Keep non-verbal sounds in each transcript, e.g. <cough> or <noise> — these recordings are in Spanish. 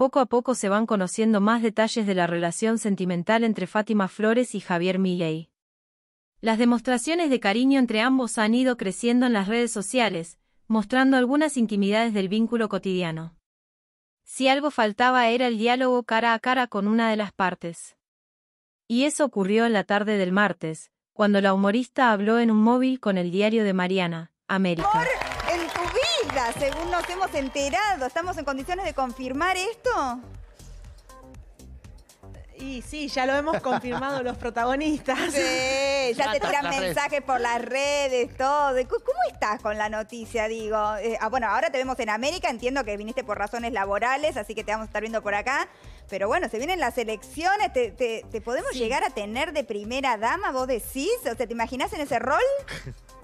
poco a poco se van conociendo más detalles de la relación sentimental entre Fátima Flores y Javier Milley. Las demostraciones de cariño entre ambos han ido creciendo en las redes sociales, mostrando algunas intimidades del vínculo cotidiano. Si algo faltaba era el diálogo cara a cara con una de las partes. Y eso ocurrió en la tarde del martes, cuando la humorista habló en un móvil con el diario de Mariana, América según nos hemos enterado. ¿Estamos en condiciones de confirmar esto? Y sí, ya lo hemos confirmado los protagonistas. Sí, ya te tiran mensajes por las redes, todo. ¿Cómo estás con la noticia, digo? Eh, ah, bueno, ahora te vemos en América, entiendo que viniste por razones laborales, así que te vamos a estar viendo por acá. Pero bueno, se vienen las elecciones, ¿te, podemos llegar a tener de primera dama, vos decís? O sea, ¿te imaginas en ese rol? <laughs>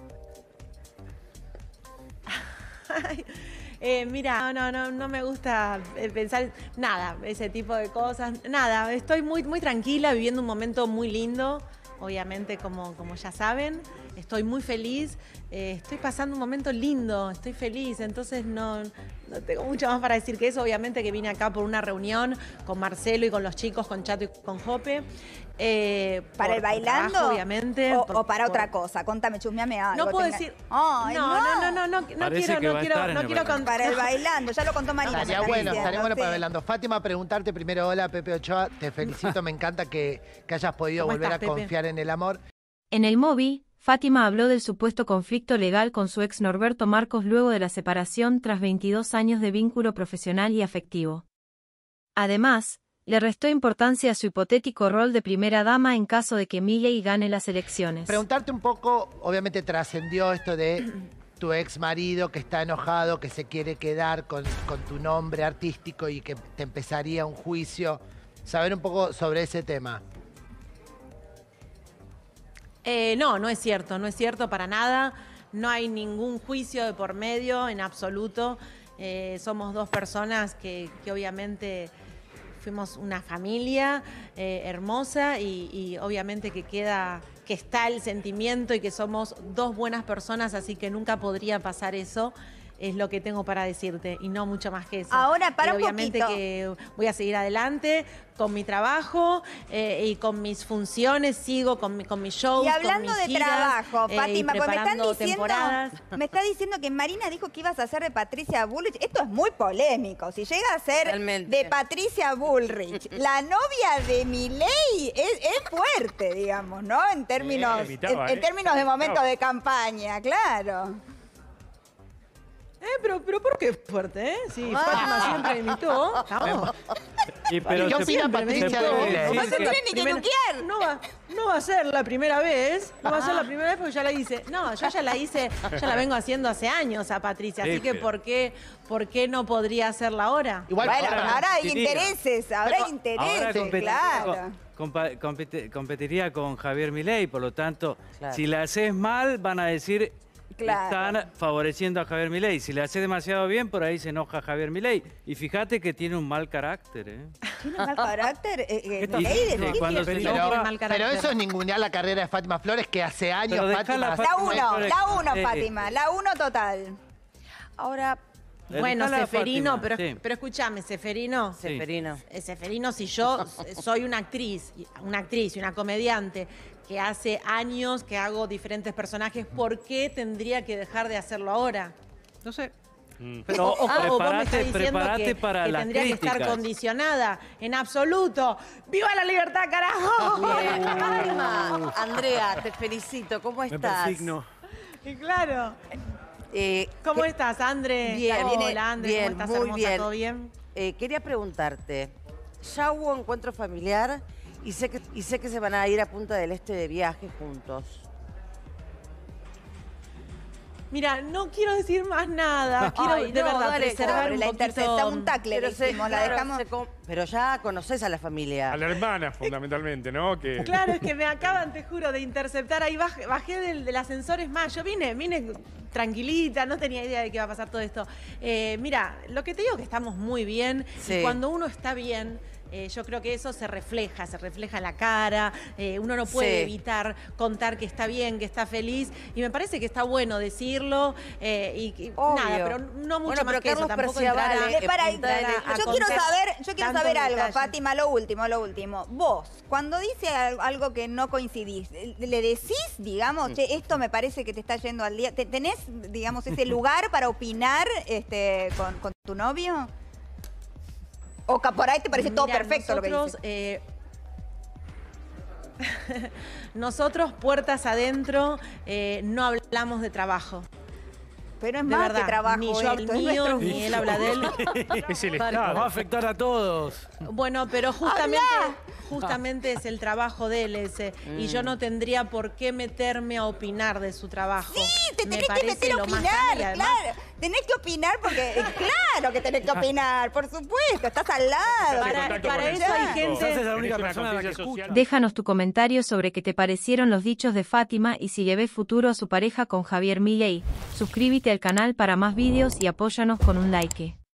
Eh, mira, no, no, no me gusta eh, pensar nada, ese tipo de cosas, nada, estoy muy, muy tranquila, viviendo un momento muy lindo, obviamente como, como ya saben, estoy muy feliz, eh, estoy pasando un momento lindo, estoy feliz, entonces no, no tengo mucho más para decir que eso. Obviamente que vine acá por una reunión con Marcelo y con los chicos, con Chato y con Jope. Eh, ¿Para el bailando? obviamente. O, para otra cosa. Contame, chusmeame algo. No puedo decir. no, no, no, no, no, quiero, no contar. Para el bailando, ya lo contó María. Estaría bueno, estaría para bailando. Fátima, preguntarte primero, hola Pepe Ochoa, te felicito, <laughs> me encanta que, hayas podido volver a confiar en el amor. En el móvil Fátima habló del supuesto conflicto legal con su ex Norberto Marcos luego de la separación tras 22 años de vínculo profesional y afectivo. Además, le restó importancia a su hipotético rol de primera dama en caso de que Milley gane las elecciones. Preguntarte un poco, obviamente trascendió esto de <clears throat> tu ex marido que está enojado, que se quiere quedar con, con tu nombre artístico y que te empezaría un juicio. Saber un poco sobre ese tema. Eh, no, no es cierto, no es cierto para nada. No hay ningún juicio de por medio en absoluto. Eh, somos dos personas que, obviamente fuimos una familia eh, hermosa y, y, obviamente que queda, que está el sentimiento y que somos dos buenas personas, así que nunca podría pasar eso es lo que tengo para decirte y no mucho más que eso. Ahora, para obviamente que voy a seguir adelante con mi trabajo eh, y con mis funciones, sigo con mi, con mi show. Y hablando de trabajo, eh, me están diciendo, me está diciendo que Marina dijo que ibas a ser de Patricia Bullrich. Esto es muy polémico. Si llega a ser de Patricia Bullrich, la novia de Milei es, es fuerte, digamos, ¿no? En términos, en, en ¿eh? términos de momentos de campaña, claro. Eh, pero, pero ¿por qué fuerte, eh? Sí, ah. Fátima siempre imitó. <laughs> Y pero yo opina Patricia de No No va, no va a ser la primera vez. No va a ser la ah. primera vez porque ya la hice. No, yo ya la hice, ya la vengo haciendo hace años a Patricia. Así que ¿por qué, por qué no podría hacerla ahora? Igual, ahora, hay intereses, ahora hay intereses, claro. Competiría con Javier Milei, por lo tanto, si la haces mal, van a decir están favoreciendo a Javier Milei. Si le hace demasiado bien, por ahí se enoja Javier Milei. Y fíjate que tiene un mal carácter, ¿eh? ¿Tiene un mal carácter? pero, eso es ningunear la carrera de Fátima Flores, que hace años Fátima... La, uno, la uno, eh, Fátima. Eh, la uno total. Ahora, bueno, Seferino, pero, escúchame, Seferino. Seferino. Eh, Seferino, si yo <laughs> soy una actriz, una actriz y una comediante que hace años que hago diferentes personajes, ¿por qué tendría que dejar de hacerlo ahora? No sé. Mm. Pero, ah, vos me diciendo que, tendría que estar condicionada. En absoluto. ¡Viva la libertad, carajo! <laughs> Andrea, te felicito. ¿Cómo estás? Me persigno. Y claro. Eh, ¿Cómo estás, André? Bien, Hola, André, ¿cómo estás, muy bien. bien? Eh, quería preguntarte, ya hubo encuentro familiar y sé, que, se van a ir a Punta del Este de viaje juntos. Mira, no quiero decir más nada. Quiero de verdad la poquito. un tacle, pero, la dejamos... pero ya conoces a la familia. A la hermana, fundamentalmente, ¿no? Claro, es que me acaban, te juro, de interceptar. Ahí bajé, del ascensor. Es más, yo vine, vine tranquilita, no tenía idea de que iba a pasar todo esto. Eh, mira, lo que te digo es que estamos muy bien cuando uno está bien, eh, yo creo que eso se refleja, se refleja en la cara, eh, uno no puede evitar contar que está bien, que está feliz, y me parece que está bueno decirlo, y, nada, pero no mucho más que eso, tampoco entrar a, yo quiero saber, yo quiero saber algo, Fátima, lo último, lo último. Vos, cuando dice algo que no coincidís, ¿le decís, digamos, mm. esto me parece que te está yendo al día? ¿Tenés digamos, este lugar para opinar este, con, tu novio? ¿O por ahí te parece todo perfecto nosotros, lo que dices? Eh, <laughs> nosotros, puertas adentro, eh, no hablamos de trabajo. Pero es más verdad, que trabajo. Ni yo hablo mío, ni él habla de él. <laughs> es el Estado, va a afectar a todos. Bueno, pero justamente justamente es el trabajo de él ese. Y yo no mm. tendría por qué meterme a opinar de su trabajo. Sí, te tenés que meter a opinar, claro. Tenés que opinar porque, <laughs> claro que tenés que opinar, por supuesto, estás al lado. Para, eso hay gente... la Déjanos tu comentario sobre qué te parecieron los dichos de Fátima y si llevé futuro a su pareja con Javier Milley. Suscríbete al canal para más vídeos y apóyanos con un like.